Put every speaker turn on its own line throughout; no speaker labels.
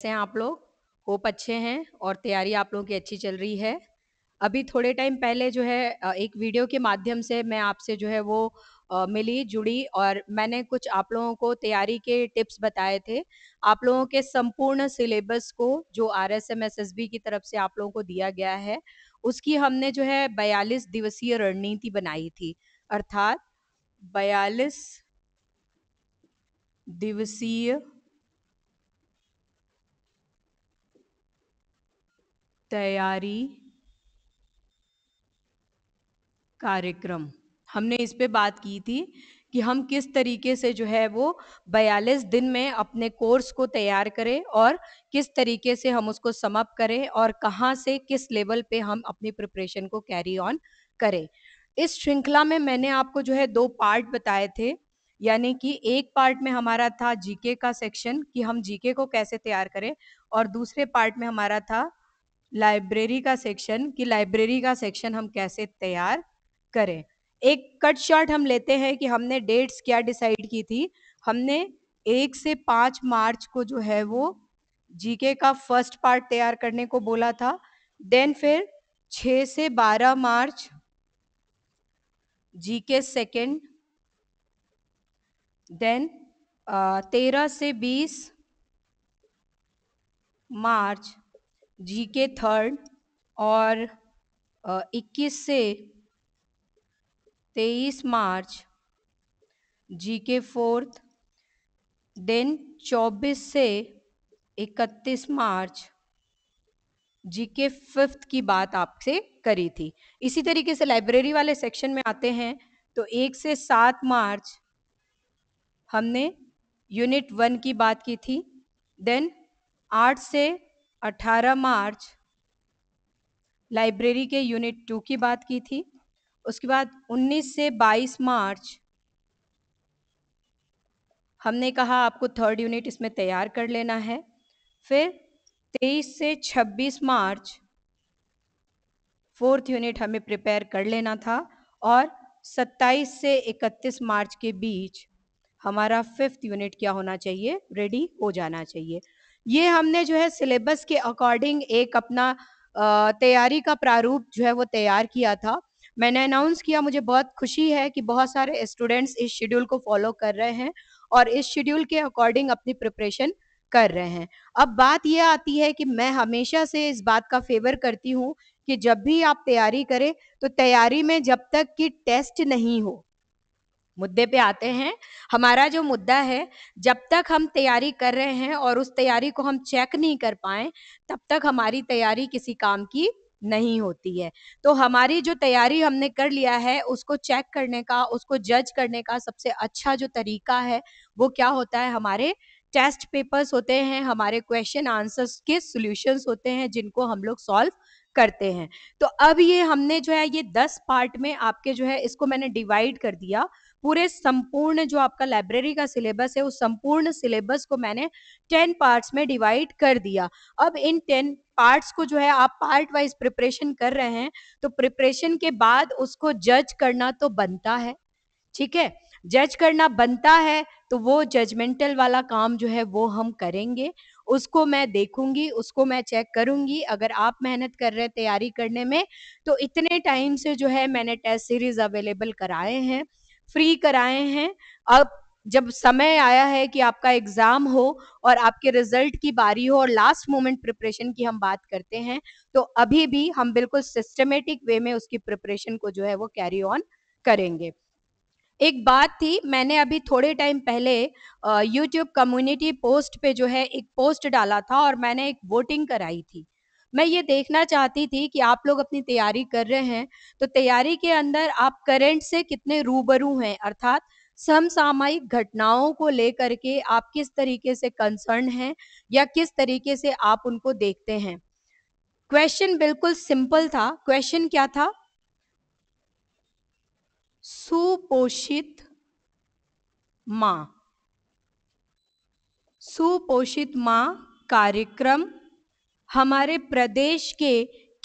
कैसे हैं आप लोग होप अच्छे हैं और तैयारी आप लोगों की अच्छी चल रही है अभी थोड़े टाइम पहले जो है एक वीडियो के माध्यम से मैं आपसे जो है वो मिली जुड़ी और मैंने कुछ आप लोगों को तैयारी के टिप्स बताए थे आप लोगों के संपूर्ण सिलेबस को जो R S M S S B की तरफ से आप लोगों को दिया गया है उसकी हमने जो है बयालीस दिवसीय रणनीति बनाई थी अर्थात बयालीस दिवसीय तैयारी कार्यक्रम हमने इस पे बात की थी कि हम किस तरीके से जो है वो बयालीस दिन में अपने कोर्स को तैयार करें और किस तरीके से हम उसको समअप करें और कहाँ से किस लेवल पे हम अपनी प्रिपरेशन को कैरी ऑन करें इस श्रृंखला में मैंने आपको जो है दो पार्ट बताए थे यानी कि एक पार्ट में हमारा था जीके का सेक्शन कि हम जीके को कैसे तैयार करें और दूसरे पार्ट में हमारा था लाइब्रेरी का सेक्शन कि लाइब्रेरी का सेक्शन हम कैसे तैयार करें एक कट शॉर्ट हम लेते हैं कि हमने डेट्स क्या डिसाइड की थी हमने एक से पाँच मार्च को जो है वो जीके का फर्स्ट पार्ट तैयार करने को बोला था देन फिर छ से बारह मार्च जीके सेकेंड देन तेरह से बीस मार्च जी के थर्ड और इक्कीस से तेईस मार्च जी के फोर्थ देन चौबीस से इकतीस मार्च जी के फिफ्थ की बात आपसे करी थी इसी तरीके से लाइब्रेरी वाले सेक्शन में आते हैं तो एक से सात मार्च हमने यूनिट वन की बात की थी देन आठ से 18 मार्च लाइब्रेरी के यूनिट टू की बात की थी उसके बाद 19 से 22 मार्च हमने कहा आपको थर्ड यूनिट इसमें तैयार कर लेना है फिर 23 से 26 मार्च फोर्थ यूनिट हमें प्रिपेयर कर लेना था और 27 से 31 मार्च के बीच हमारा फिफ्थ यूनिट क्या होना चाहिए रेडी हो जाना चाहिए ये हमने जो है सिलेबस के अकॉर्डिंग एक अपना तैयारी का प्रारूप जो है वो तैयार किया था मैंने अनाउंस किया मुझे बहुत खुशी है कि बहुत सारे स्टूडेंट्स इस शेड्यूल को फॉलो कर रहे हैं और इस शेड्यूल के अकॉर्डिंग अपनी प्रिपरेशन कर रहे हैं अब बात यह आती है कि मैं हमेशा से इस बात का फेवर करती हूँ कि जब भी आप तैयारी करें तो तैयारी में जब तक कि टेस्ट नहीं हो मुद्दे पे आते हैं हमारा जो मुद्दा है जब तक हम तैयारी कर रहे हैं और उस तैयारी को हम चेक नहीं कर पाए तब तक हमारी तैयारी किसी काम की नहीं होती है तो हमारी जो तैयारी हमने कर लिया है उसको चेक करने का उसको जज करने का सबसे अच्छा जो तरीका है वो क्या होता है हमारे टेस्ट पेपर्स होते हैं हमारे क्वेश्चन आंसर्स के सॉल्यूशंस होते हैं जिनको हम लोग सॉल्व करते हैं तो अब ये हमने जो है ये दस पार्ट में आपके जो है इसको मैंने डिवाइड कर दिया पूरे संपूर्ण जो आपका लाइब्रेरी का सिलेबस है उस संपूर्ण सिलेबस को मैंने टेन पार्ट्स में डिवाइड कर दिया अब इन टेन पार्ट्स को जो है आप पार्ट वाइज प्रिपरेशन कर रहे हैं तो प्रिपरेशन के बाद उसको जज करना तो बनता है ठीक है जज करना बनता है तो वो जजमेंटल वाला काम जो है वो हम करेंगे उसको मैं देखूंगी उसको मैं चेक करूंगी अगर आप मेहनत कर रहे हैं तैयारी करने में तो इतने टाइम से जो है मैंने टेस्ट सीरीज अवेलेबल कराए हैं फ्री कराए हैं अब जब समय आया है कि आपका एग्जाम हो और आपके रिजल्ट की बारी हो और लास्ट मोमेंट प्रिपरेशन की हम बात करते हैं तो अभी भी हम बिल्कुल सिस्टमेटिक वे में उसकी प्रिपरेशन को जो है वो कैरी ऑन करेंगे एक बात थी मैंने अभी थोड़े टाइम पहले यूट्यूब कम्युनिटी पोस्ट पे जो है एक पोस्ट डाला था और मैंने एक वोटिंग कराई थी मैं ये देखना चाहती थी कि आप लोग अपनी तैयारी कर रहे हैं तो तैयारी के अंदर आप करंट से कितने रूबरू हैं अर्थात समसामयिक घटनाओं को लेकर के आप किस तरीके से कंसर्न हैं या किस तरीके से आप उनको देखते हैं क्वेश्चन बिल्कुल सिंपल था क्वेश्चन क्या था सुपोषित मां सुपोषित मां कार्यक्रम हमारे प्रदेश के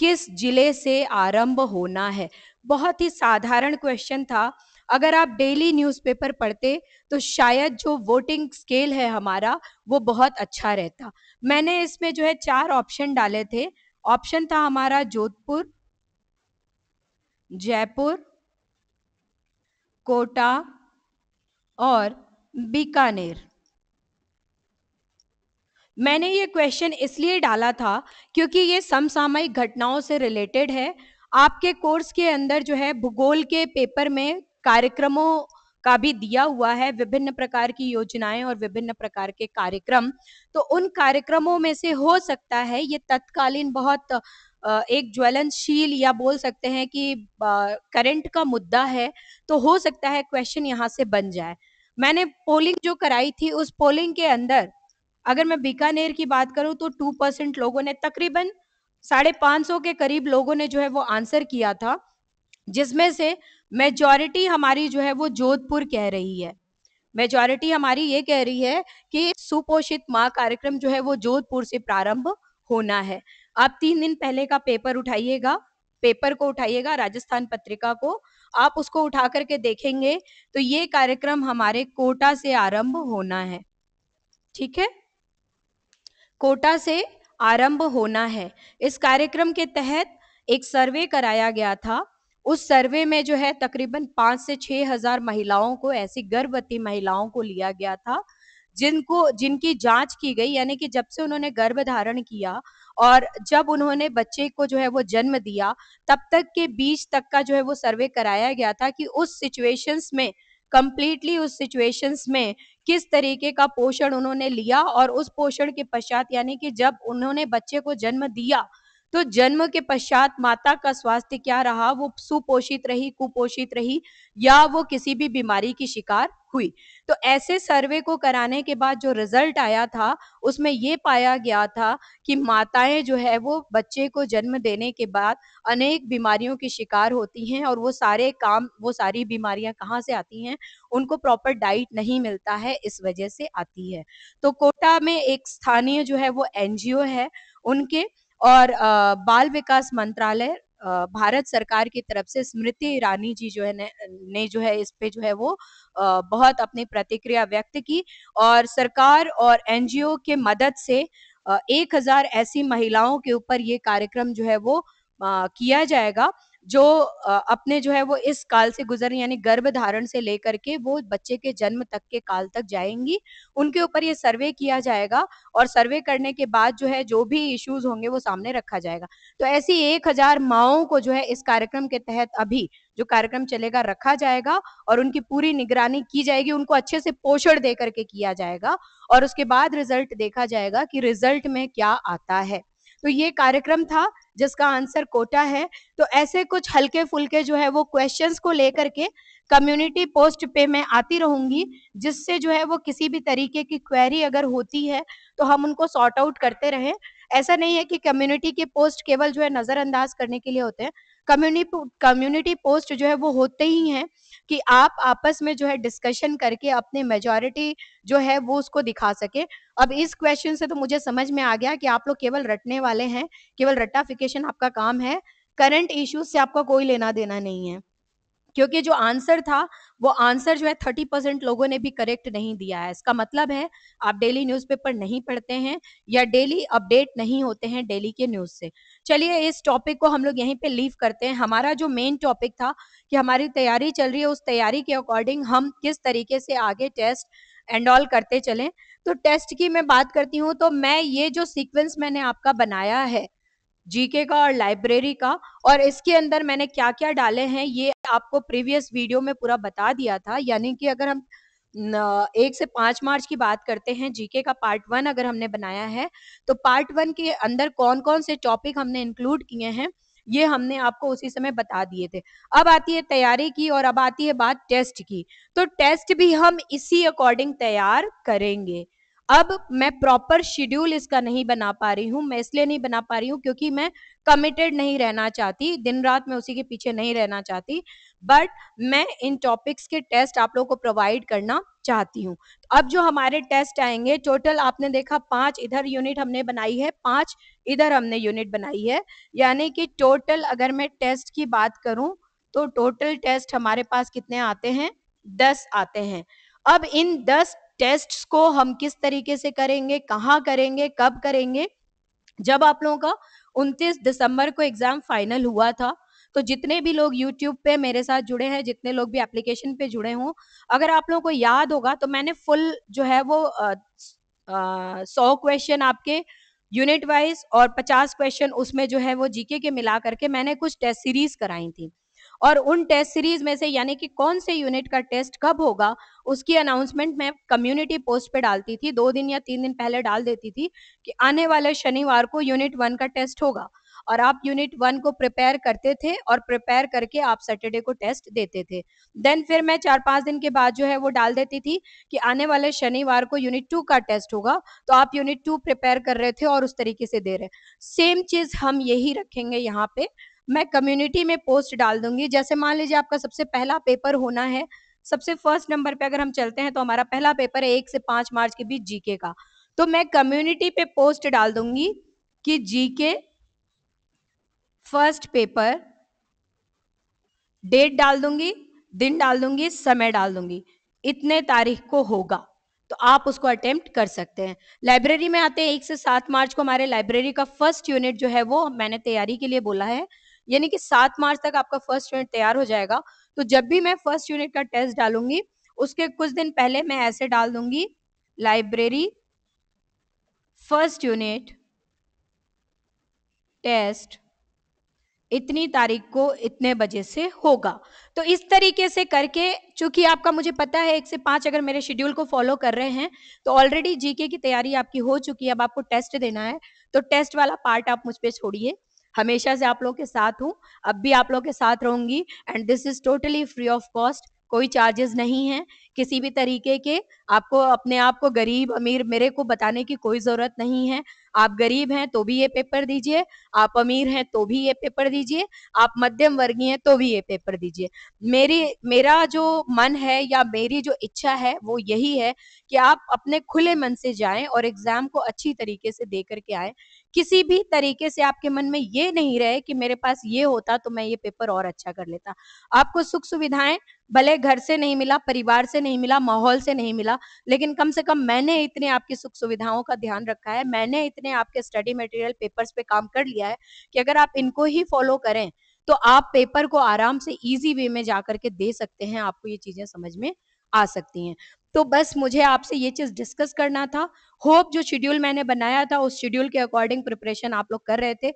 किस जिले से आरंभ होना है बहुत ही साधारण क्वेश्चन था अगर आप डेली न्यूज़पेपर पढ़ते तो शायद जो वोटिंग स्केल है हमारा वो बहुत अच्छा रहता मैंने इसमें जो है चार ऑप्शन डाले थे ऑप्शन था हमारा जोधपुर जयपुर कोटा और बीकानेर मैंने ये क्वेश्चन इसलिए डाला था क्योंकि ये समसामयिक घटनाओं से रिलेटेड है आपके कोर्स के अंदर जो है भूगोल के पेपर में कार्यक्रमों का भी दिया हुआ है विभिन्न प्रकार की योजनाएं और विभिन्न प्रकार के कार्यक्रम तो उन कार्यक्रमों में से हो सकता है ये तत्कालीन बहुत एक ज्वलनशील या बोल सकते हैं कि करंट का मुद्दा है तो हो सकता है क्वेश्चन यहाँ से बन जाए मैंने पोलिंग जो कराई थी उस पोलिंग के अंदर अगर मैं बीकानेर की बात करूं तो टू परसेंट लोगों ने तकरीबन साढ़े पाँच सौ के करीब लोगों ने जो है वो आंसर किया था जिसमें से मेजॉरिटी हमारी जो है वो जोधपुर कह रही है मेजॉरिटी हमारी ये कह रही है कि सुपोषित माँ कार्यक्रम जो है वो जोधपुर से प्रारंभ होना है आप तीन दिन पहले का पेपर उठाइएगा पेपर को उठाइएगा राजस्थान पत्रिका को आप उसको उठा करके देखेंगे तो ये कार्यक्रम हमारे कोटा से आरंभ होना है ठीक है कोटा से आरंभ होना है इस कार्यक्रम के तहत एक सर्वे कराया गया था उस सर्वे में जो है तकरीबन पाँच से छः हजार महिलाओं को ऐसी गर्भवती महिलाओं को लिया गया था जिनको जिनकी जांच की गई यानी कि जब से उन्होंने गर्भ धारण किया और जब उन्होंने बच्चे को जो है वो जन्म दिया तब तक के बीच तक का जो है वो सर्वे कराया गया था कि उस सिचुएशंस में कंप्लीटली उस सिचुएशंस में किस तरीके का पोषण उन्होंने लिया और उस पोषण के पश्चात यानी कि जब उन्होंने बच्चे को जन्म दिया तो जन्म के पश्चात माता का स्वास्थ्य क्या रहा वो सुपोषित रही कुपोषित रही या वो किसी भी बीमारी की शिकार हुई तो ऐसे सर्वे को कराने के बाद जो रिजल्ट आया था उसमें ये पाया गया था कि माताएं जो है वो बच्चे को जन्म देने के बाद अनेक बीमारियों की शिकार होती हैं और वो सारे काम वो सारी बीमारियां कहाँ से आती हैं उनको प्रॉपर डाइट नहीं मिलता है इस वजह से आती है तो कोटा में एक स्थानीय जो है वो एनजीओ है उनके और बाल विकास मंत्रालय भारत सरकार की तरफ से स्मृति ईरानी जी जो है ने, ने जो है इस पे जो है वो बहुत अपनी प्रतिक्रिया व्यक्त की और सरकार और एनजीओ के मदद से एक हजार ऐसी महिलाओं के ऊपर ये कार्यक्रम जो है वो किया जाएगा जो अपने जो है वो इस काल से गुजर यानी गर्भ धारण से लेकर के वो बच्चे के जन्म तक के काल तक जाएंगी उनके ऊपर ये सर्वे किया जाएगा और सर्वे करने के बाद जो है जो भी इश्यूज होंगे वो सामने रखा जाएगा तो ऐसी एक हजार माओ को जो है इस कार्यक्रम के तहत अभी जो कार्यक्रम चलेगा रखा जाएगा और उनकी पूरी निगरानी की जाएगी उनको अच्छे से पोषण दे करके किया जाएगा और उसके बाद रिजल्ट देखा जाएगा कि रिजल्ट में क्या आता है तो ये कार्यक्रम था जिसका आंसर कोटा है तो ऐसे कुछ हल्के फुलके जो है वो क्वेश्चंस को लेकर के कम्युनिटी पोस्ट पे मैं आती रहूंगी जिससे जो है वो किसी भी तरीके की क्वेरी अगर होती है तो हम उनको सॉर्ट आउट करते रहें ऐसा नहीं है कि कम्युनिटी के पोस्ट केवल जो है नजरअंदाज करने के लिए होते हैं कम्युनिटी कम्युनिटी पोस्ट जो है वो होते ही हैं कि आप आपस में जो है डिस्कशन करके अपने मेजोरिटी जो है वो उसको दिखा सके अब इस क्वेश्चन से तो मुझे समझ में आ गया कि आप लोग केवल रटने वाले हैं केवल रट्टाफिकेशन आपका काम है करंट इश्यूज से आपका कोई लेना देना नहीं है क्योंकि जो आंसर था वो आंसर जो है थर्टी परसेंट लोगों ने भी करेक्ट नहीं दिया है इसका मतलब है आप डेली न्यूज़पेपर नहीं पढ़ते हैं या डेली अपडेट नहीं होते हैं डेली के न्यूज़ से चलिए इस टॉपिक को हम लोग यहीं पे लीव करते हैं हमारा जो मेन टॉपिक था कि हमारी तैयारी चल रही है उस तैयारी के अकॉर्डिंग हम किस तरीके से आगे टेस्ट एंड ऑल करते चले तो टेस्ट की मैं बात करती हूँ तो मैं ये जो सिक्वेंस मैंने आपका बनाया है जीके का और लाइब्रेरी का और इसके अंदर मैंने क्या क्या डाले हैं ये आपको प्रीवियस वीडियो में पूरा बता दिया था यानी कि अगर हम एक से पांच मार्च की बात करते हैं जीके का पार्ट वन अगर हमने बनाया है तो पार्ट वन के अंदर कौन कौन से टॉपिक हमने इंक्लूड किए हैं ये हमने आपको उसी समय बता दिए थे अब आती है तैयारी की और अब आती है बात टेस्ट की तो टेस्ट भी हम इसी अकॉर्डिंग तैयार करेंगे अब मैं प्रॉपर शेड्यूल इसका नहीं बना पा रही हूँ मैं इसलिए नहीं बना पा रही हूँ क्योंकि मैं कमिटेड नहीं रहना चाहती दिन रात मैं उसी के पीछे नहीं रहना चाहती बट मैं इन टॉपिक्स के टेस्ट आप लोगों को प्रोवाइड करना चाहती हूँ तो अब जो हमारे टेस्ट आएंगे टोटल आपने देखा पांच इधर यूनिट हमने बनाई है पांच इधर हमने यूनिट बनाई है यानी कि टोटल अगर मैं टेस्ट की बात करूँ तो टोटल टेस्ट हमारे पास कितने आते हैं दस आते हैं अब इन दस टेस्ट को हम किस तरीके से करेंगे कहाँ करेंगे कब करेंगे जब आप लोगों का 29 दिसंबर को एग्जाम फाइनल हुआ था तो जितने भी लोग YouTube पे मेरे साथ जुड़े हैं जितने लोग भी एप्लीकेशन पे जुड़े हों अगर आप लोगों को याद होगा तो मैंने फुल जो है वो सौ क्वेश्चन आपके यूनिट वाइज और पचास क्वेश्चन उसमें जो है वो जीके के मिला करके मैंने कुछ टेस्ट सीरीज कराई थी और उन टेस्ट सीरीज में से यानी कि कौन से यूनिट का टेस्ट कब होगा उसकी अनाउंसमेंट मैं कम्युनिटी पोस्ट पे डालती थी दो दिन या तीन दिन पहले डाल देती थी कि आने वाले शनिवार को यूनिट वन का टेस्ट होगा और आप यूनिट वन को प्रिपेयर करते थे और प्रिपेयर करके आप सैटरडे को टेस्ट देते थे देन फिर मैं चार पांच दिन के बाद जो है वो डाल देती थी कि आने वाले शनिवार को यूनिट टू का टेस्ट होगा तो आप यूनिट टू प्रिपेयर कर रहे थे और उस तरीके से दे रहे सेम चीज हम यही रखेंगे यहाँ पे मैं कम्युनिटी में पोस्ट डाल दूंगी जैसे मान लीजिए आपका सबसे पहला पेपर होना है सबसे फर्स्ट नंबर पे अगर हम चलते हैं तो हमारा पहला पेपर है एक से पांच मार्च के बीच जीके का तो मैं कम्युनिटी पे पोस्ट डाल दूंगी कि जीके फर्स्ट पेपर डेट डाल दूंगी दिन डाल दूंगी समय डाल दूंगी इतने तारीख को होगा तो आप उसको अटेम्प्ट कर सकते हैं लाइब्रेरी में आते हैं एक से सात मार्च को हमारे लाइब्रेरी का फर्स्ट यूनिट जो है वो मैंने तैयारी के लिए बोला है यानी कि सात मार्च तक आपका फर्स्ट यूनिट तैयार हो जाएगा तो जब भी मैं फर्स्ट यूनिट का टेस्ट डालूंगी उसके कुछ दिन पहले मैं ऐसे डाल दूंगी लाइब्रेरी फर्स्ट यूनिट टेस्ट इतनी तारीख को इतने बजे से होगा तो इस तरीके से करके चूंकि आपका मुझे पता है एक से पांच अगर मेरे शेड्यूल को फॉलो कर रहे हैं तो ऑलरेडी जीके की तैयारी आपकी हो चुकी है अब आपको टेस्ट देना है तो टेस्ट वाला पार्ट आप मुझ पर छोड़िए हमेशा से आप लोग के साथ हूँ अब भी आप लोग के साथ रहूंगी and this is totally free of cost कोई चार्जेस नहीं है किसी भी तरीके के आपको अपने आप को गरीब अमीर मेरे को बताने की कोई जरूरत नहीं है आप गरीब हैं तो भी ये पेपर दीजिए आप अमीर हैं तो भी ये पेपर दीजिए आप मध्यम वर्गीय हैं तो भी ये पेपर दीजिए मेरी मेरा जो मन है या मेरी जो इच्छा है वो यही है कि आप अपने खुले मन से जाएं और एग्जाम को अच्छी तरीके से दे करके आए किसी भी तरीके से आपके मन में ये नहीं रहे कि मेरे पास ये होता तो मैं ये पेपर और अच्छा कर लेता आपको सुख सुविधाएं भले घर से नहीं मिला परिवार से नहीं मिला माहौल से नहीं मिला लेकिन कम से कम मैंने इतने आपकी सुख सुविधाओं का ध्यान रखा है मैंने इतने आपके स्टडी मटेरियल पेपर्स पे काम कर लिया है कि अगर आप इनको ही फॉलो करें तो आप पेपर को आराम से इजी वे में जाकर के दे सकते हैं आपको ये चीजें समझ में आ सकती हैं तो बस मुझे आपसे ये चीज डिस्कस करना था होप जो शेड्यूल मैंने बनाया था उस शेड्यूल के अकॉर्डिंग प्रिपरेशन आप लोग कर रहे थे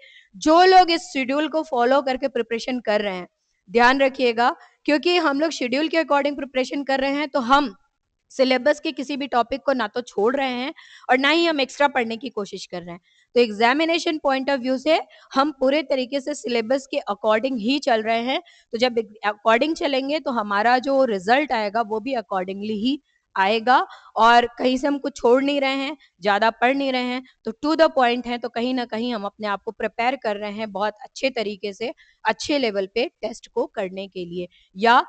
जो लोग इस शेड्यूल को फॉलो करके प्रिपरेशन कर रहे हैं ध्यान रखिएगा क्योंकि हम लोग शेड्यूल के अकॉर्डिंग प्रिपरेशन कर रहे हैं तो हम सिलेबस के किसी भी टॉपिक को ना तो छोड़ रहे हैं और ना ही हम एक्स्ट्रा पढ़ने की कोशिश कर रहे हैं तो एग्जामिनेशन पॉइंट ऑफ व्यू से हम पूरे तरीके से सिलेबस के अकॉर्डिंग ही चल रहे हैं तो जब अकॉर्डिंग चलेंगे तो हमारा जो रिजल्ट आएगा वो भी अकॉर्डिंगली ही आएगा और कहीं से हम कुछ छोड़ नहीं रहे हैं ज्यादा पढ़ नहीं रहे हैं तो टू द पॉइंट है तो कहीं ना कहीं हम अपने आप को प्रिपेयर कर रहे हैं बहुत अच्छे तरीके से अच्छे लेवल पे टेस्ट को करने के लिए या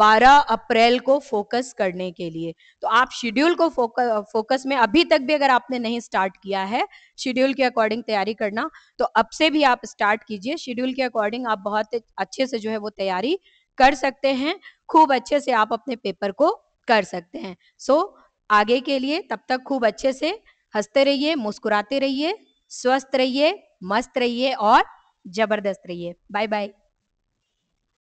12 अप्रैल को फोकस करने के लिए तो आप शेड्यूल को फोकस फोकस में अभी तक भी अगर आपने नहीं स्टार्ट किया है शेड्यूल के अकॉर्डिंग तैयारी करना तो अब से भी आप स्टार्ट कीजिए शेड्यूल के अकॉर्डिंग आप बहुत अच्छे से जो है वो तैयारी कर सकते हैं खूब अच्छे से आप अपने पेपर को कर सकते हैं सो so, आगे के लिए तब तक खूब अच्छे से हंसते रहिए मुस्कुराते रहिए स्वस्थ रहिए मस्त रहिए और जबरदस्त रहिए बाय बाय